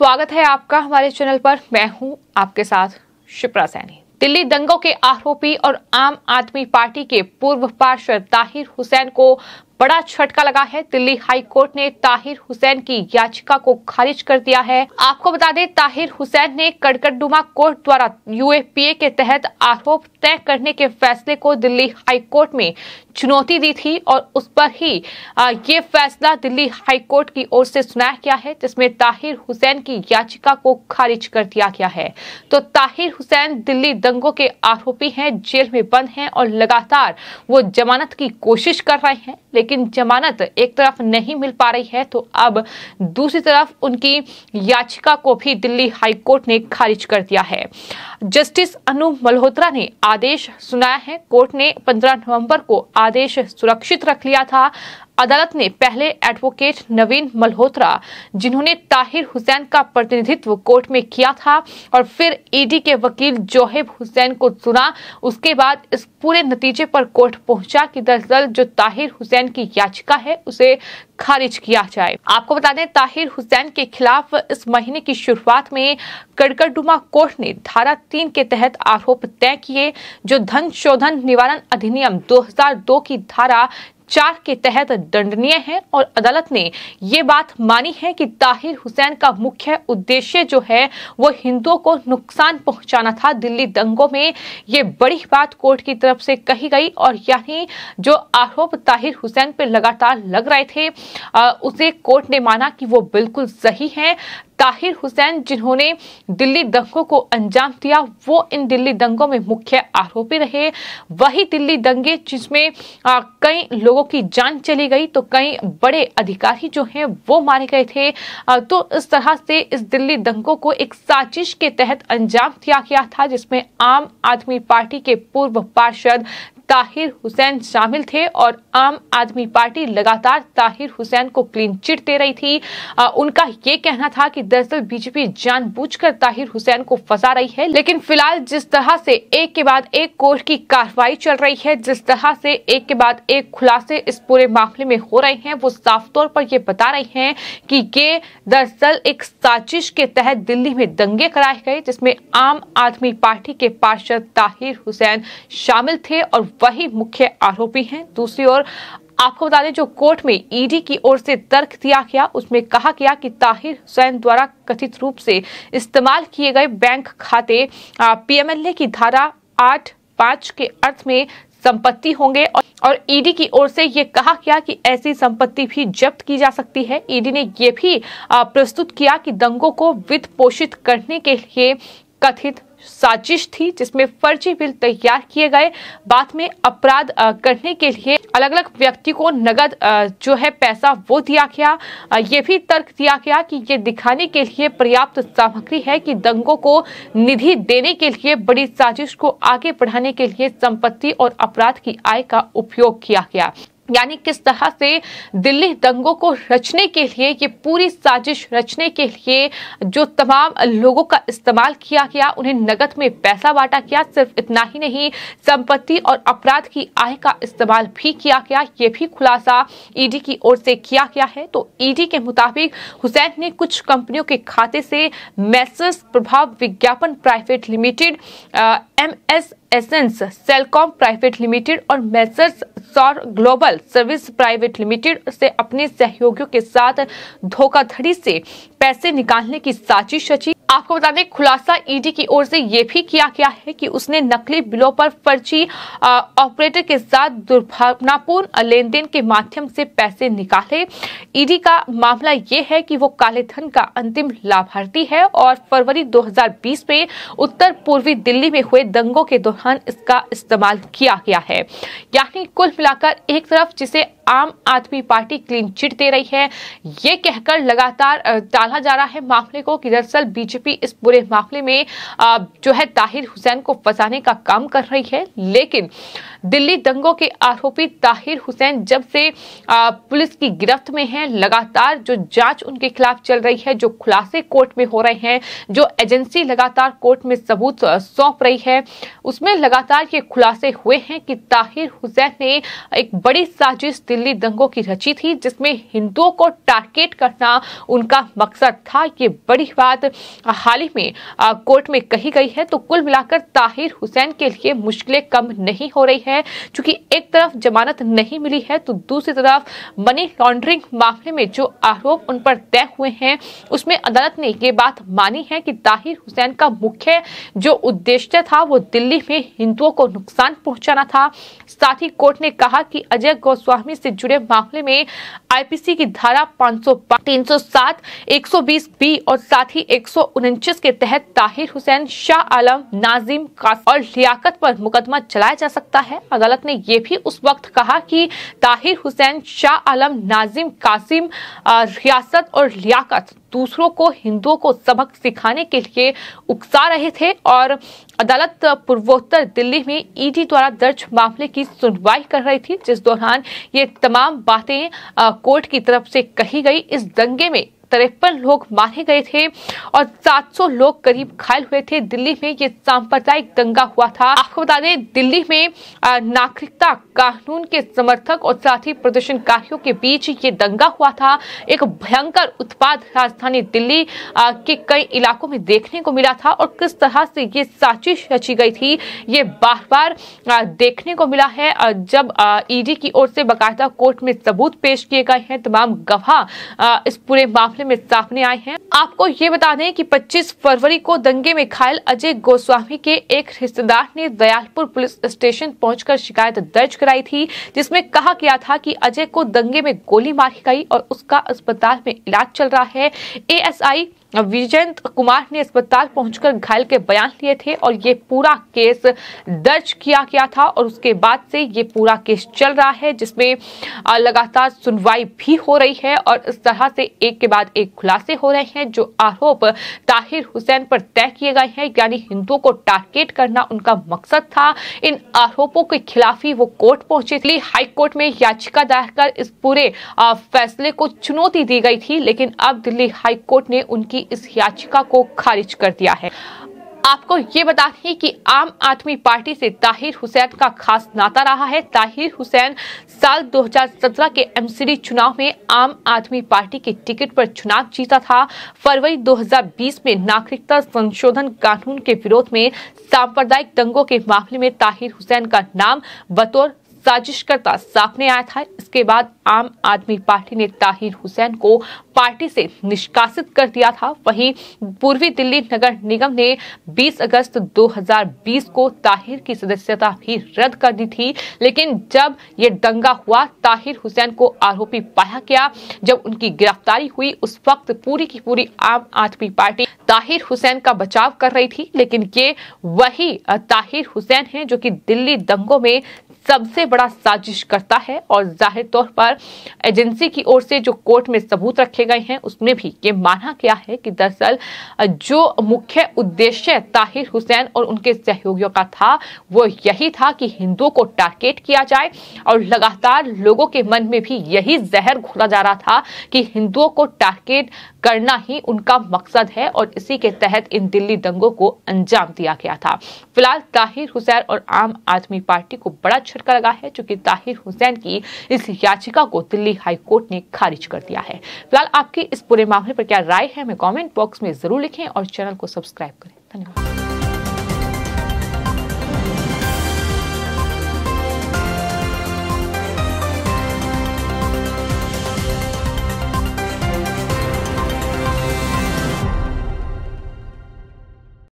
स्वागत है आपका हमारे चैनल पर मैं हूं आपके साथ शिप्रा सैनी दिल्ली दंगों के आरोपी और आम आदमी पार्टी के पूर्व पार्षद ताहिर हुसैन को बड़ा छटका लगा है दिल्ली हाई कोर्ट ने ताहिर हुसैन की याचिका को खारिज कर दिया है आपको बता दें ताहिर हुसैन ने कड़कडुमा कोर्ट द्वारा यूएपीए के तहत आरोप तय करने के फैसले को दिल्ली हाई कोर्ट में चुनौती दी थी और उस पर ही ये फैसला दिल्ली हाई कोर्ट की ओर से सुनाया गया है जिसमें ताहिर हुसैन की याचिका को खारिज कर दिया गया है तो ताहिर हुसैन दिल्ली दंगों के आरोपी हैं जेल में बंद हैं और लगातार वो जमानत की कोशिश कर रहे हैं लेकिन लेकिन जमानत एक तरफ नहीं मिल पा रही है तो अब दूसरी तरफ उनकी याचिका को भी दिल्ली हाईकोर्ट ने खारिज कर दिया है जस्टिस अनु मल्होत्रा ने आदेश सुनाया है कोर्ट ने 15 नवंबर को आदेश सुरक्षित रख लिया था अदालत ने पहले एडवोकेट नवीन मल्होत्रा जिन्होंने ताहिर हुसैन का प्रतिनिधित्व कोर्ट में किया था और फिर ईडी e के वकील जोहेब हुसैन को सुना उसके बाद इस पूरे नतीजे पर कोर्ट पहुंचा कि दरअसल जो ताहिर हुसैन की याचिका है उसे खारिज किया जाए आपको बता दें ताहिर हुसैन के खिलाफ इस महीने की शुरुआत में कड़कड़डुमा कोर्ट ने धारा तीन के तहत आरोप तय किए जो धन शोधन निवारण अधिनियम 2002 की धारा चार के तहत दंडनीय है और अदालत ने ये बात मानी है कि ताहिर हुसैन का मुख्य उद्देश्य जो है वो हिंदुओं को नुकसान पहुंचाना था दिल्ली दंगों में ये बड़ी बात कोर्ट की तरफ से कही गई और यानी जो आरोप ताहिर हुसैन पर लगातार लग रहे थे आ, उसे कोर्ट ने माना कि वो बिल्कुल सही है ताहिर हुसैन जिन्होंने दिल्ली दंगों को अंजाम दिया वो इन दिल्ली दंगों में मुख्य आरोपी रहे वही दिल्ली दंगे जिसमें कई लोगों की जान चली गई तो कई बड़े अधिकारी जो हैं वो मारे गए थे आ, तो इस तरह से इस दिल्ली दंगों को एक साजिश के तहत अंजाम दिया गया था जिसमें आम आदमी पार्टी के पूर्व पार्षद ताहिर हुसैन शामिल थे और आम आदमी पार्टी लगातार ताहिर हुसैन को क्लीन चिट दे रही थी आ, उनका ये कहना था कि दरअसल बीजेपी जानबूझकर ताहिर हुसैन को फंसा रही है लेकिन फिलहाल जिस तरह से एक के बाद एक कोर्ट की कार्रवाई चल रही है जिस तरह से एक के बाद एक खुलासे इस पूरे मामले में हो रहे हैं वो साफ तौर पर यह बता रहे हैं कि ये दरअसल एक साजिश के तहत दिल्ली में दंगे कराए गए जिसमें आम आदमी पार्टी के पार्षद ताहिर हुसैन शामिल थे और वही मुख्य आरोपी हैं दूसरी ओर आपको बता दें जो कोर्ट में ईडी की ओर से तर्क दिया गया उसमें कहा गया कि ताहिर हुसैन द्वारा कथित रूप से इस्तेमाल किए गए बैंक खाते पीएमएलए की धारा आठ पांच के अर्थ में संपत्ति होंगे और ईडी की ओर से ये कहा गया कि ऐसी संपत्ति भी जब्त की जा सकती है ईडी ने यह भी प्रस्तुत किया कि दंगों को वित्त पोषित करने के लिए कथित साजिश थी जिसमें फर्जी बिल तैयार किए गए बाद में अपराध करने के लिए अलग अलग व्यक्ति को नगद जो है पैसा वो दिया गया ये भी तर्क दिया गया कि ये दिखाने के लिए पर्याप्त सामग्री है कि दंगों को निधि देने के लिए बड़ी साजिश को आगे बढ़ाने के लिए संपत्ति और अपराध की आय का उपयोग किया गया यानी किस तरह से दिल्ली दंगों को रचने के लिए ये पूरी साजिश रचने के लिए जो तमाम लोगों का इस्तेमाल किया गया उन्हें नगद में पैसा बांटा गया सिर्फ इतना ही नहीं संपत्ति और अपराध की आय का इस्तेमाल भी किया गया ये भी खुलासा ईडी की ओर से किया गया है तो ईडी के मुताबिक हुसैन ने कुछ कंपनियों के खाते से message Prabhav Vigyapan private limited M S Essence Cellcom private limited और Messrs Saur global service private limited से अपने सहयोगियों के साथ धोखाधड़ी से पैसे निकालने की साजिश रची आपको बता दें खुलासा ईडी की ओर से यह भी किया गया है कि उसने नकली बिलों पर फर्जी ऑपरेटर के साथ दुर्भावनापूर्ण लेन देन के माध्यम से पैसे निकाले ईडी का मामला यह है कि वो काले धन का अंतिम लाभार्थी है और फरवरी 2020 में उत्तर पूर्वी दिल्ली में हुए दंगों के दौरान इसका इस्तेमाल किया गया है यानी कुल मिलाकर एक तरफ जिसे आम आदमी पार्टी क्लीन चिट दे रही है ये कहकर लगातार टाला जा रहा है मामले को कि दरअसल बीजेपी इस पूरे मामले में जो है ताहिर हुसैन को फंसाने का काम कर रही है लेकिन दिल्ली दंगों के आरोपी ताहिर हुसैन जब से पुलिस की गिरफ्त में हैं लगातार जो जांच उनके खिलाफ चल रही है जो खुलासे कोर्ट में हो रहे हैं जो एजेंसी लगातार कोर्ट में सबूत सौंप रही है उसमें लगातार ये खुलासे हुए हैं कि ताहिर हुसैन ने एक बड़ी साजिश दिल्ली दंगों की रची थी जिसमें हिंदुओं को टारगेट करना उनका मकसद था ये बड़ी बात हाल ही में कोर्ट में कही गई है तो कुल मिलाकर ताहिर हुसैन के लिए मुश्किलें कम नहीं हो रही है है क्योंकि एक तरफ जमानत नहीं मिली है तो दूसरी तरफ मनी लॉन्ड्रिंग मामले में जो आरोप उन पर तय हुए हैं उसमें अदालत ने ये बात मानी है कि ताहिर हुसैन का मुख्य जो उद्देश्य था वो दिल्ली में हिंदुओं को नुकसान पहुंचाना था साथ ही कोर्ट ने कहा कि अजय गोस्वामी से जुड़े मामले में आईपीसी की धारा 505, 307, बीस बी और साथ ही एक के तहत ताहिर हुसैन शाह आलम नाजिम और लियाकत पर मुकदमा चलाया जा सकता है है अदालत ने यह भी उस वक्त कहा कि ताहिर हुसैन शाह आलम नाजिम कासिम रियासत और लियाकत दूसरों को हिंदुओं को सबक सिखाने के लिए उकसा रहे थे और अदालत पूर्वोत्तर दिल्ली में ईडी द्वारा दर्ज मामले की सुनवाई कर रही थी जिस दौरान ये तमाम बातें कोर्ट की तरफ से कही गई इस दंगे में तिरपन लोग मारे गए थे और 700 लोग करीब घायल हुए थे दिल्ली में ये सांप्रदायिक दंगा हुआ था आपको बता दें दिल्ली में नागरिकता कानून के समर्थक और साथ ही प्रदर्शनकारियों के बीच ये दंगा हुआ था एक भयंकर उत्पाद राजधानी दिल्ली के कई इलाकों में देखने को मिला था और किस तरह से ये साजिश रची गई थी ये बार बार देखने को मिला है जब ईडी की ओर से बाकायदा कोर्ट में सबूत पेश किए गए हैं तमाम गवाह इस पूरे मामले मामले में सामने आए हैं आपको ये बता दें कि 25 फरवरी को दंगे में घायल अजय गोस्वामी के एक रिश्तेदार ने दयालपुर पुलिस स्टेशन पहुंचकर शिकायत दर्ज कराई थी जिसमें कहा गया था कि अजय को दंगे में गोली मारी गई और उसका अस्पताल में इलाज चल रहा है एएसआई विजयंत कुमार ने अस्पताल पहुंचकर घायल के बयान लिए थे और ये पूरा केस दर्ज किया गया था और उसके बाद से ये पूरा केस चल रहा है जिसमें लगातार सुनवाई भी हो रही है और इस तरह से एक के बाद एक खुलासे हो रहे हैं जो आरोप ताहिर हुसैन पर तय किए गए हैं यानी हिंदुओं को टारगेट करना उनका मकसद था इन आरोपों के खिलाफ ही वो कोर्ट पहुंचे थे हाईकोर्ट में याचिका दायर कर इस पूरे फैसले को चुनौती दी गई थी लेकिन अब दिल्ली हाईकोर्ट ने उनकी भी इस याचिका को खारिज कर दिया है आपको ये बता दें कि आम आदमी पार्टी से ताहिर हुसैन का खास नाता रहा है ताहिर हुसैन साल 2017 के एमसीडी चुनाव में आम आदमी पार्टी के टिकट पर चुनाव जीता था फरवरी 2020 में नागरिकता संशोधन कानून के विरोध में सांप्रदायिक दंगों के मामले में ताहिर हुसैन का नाम बतौर साजिश करता सामने आया था इसके बाद आम आदमी पार्टी ने ताहिर हुसैन को पार्टी से निष्कासित कर दिया था वहीं पूर्वी दिल्ली नगर निगम ने 20 अगस्त 2020 को ताहिर की सदस्यता भी रद्द कर दी थी लेकिन जब ये दंगा हुआ ताहिर हुसैन को आरोपी पाया गया जब उनकी गिरफ्तारी हुई उस वक्त पूरी की पूरी आम आदमी पार्टी ताहिर हुसैन का बचाव कर रही थी लेकिन ये वही ताहिर हुसैन है जो की दिल्ली दंगों में सबसे बड़ा साजिश करता है और जाहिर तौर पर एजेंसी की ओर से जो कोर्ट में सबूत रखे गए हैं उसमें भी ये माना गया है कि दरअसल जो मुख्य उद्देश्य ताहिर हुसैन और उनके सहयोगियों का था वो यही था कि हिंदुओं को टारगेट किया जाए और लगातार लोगों के मन में भी यही जहर घोला जा रहा था कि हिंदुओं को टारगेट करना ही उनका मकसद है और इसी के तहत इन दिल्ली दंगों को अंजाम दिया गया था फिलहाल ताहिर हुसैन और आम आदमी पार्टी को बड़ा झटका लगा है चूंकि ताहिर हुसैन की इस याचिका को दिल्ली हाईकोर्ट ने खारिज कर दिया है फिलहाल आपकी इस पूरे मामले पर क्या राय है हमें कॉमेंट बॉक्स में जरूर लिखें और चैनल को सब्सक्राइब करें धन्यवाद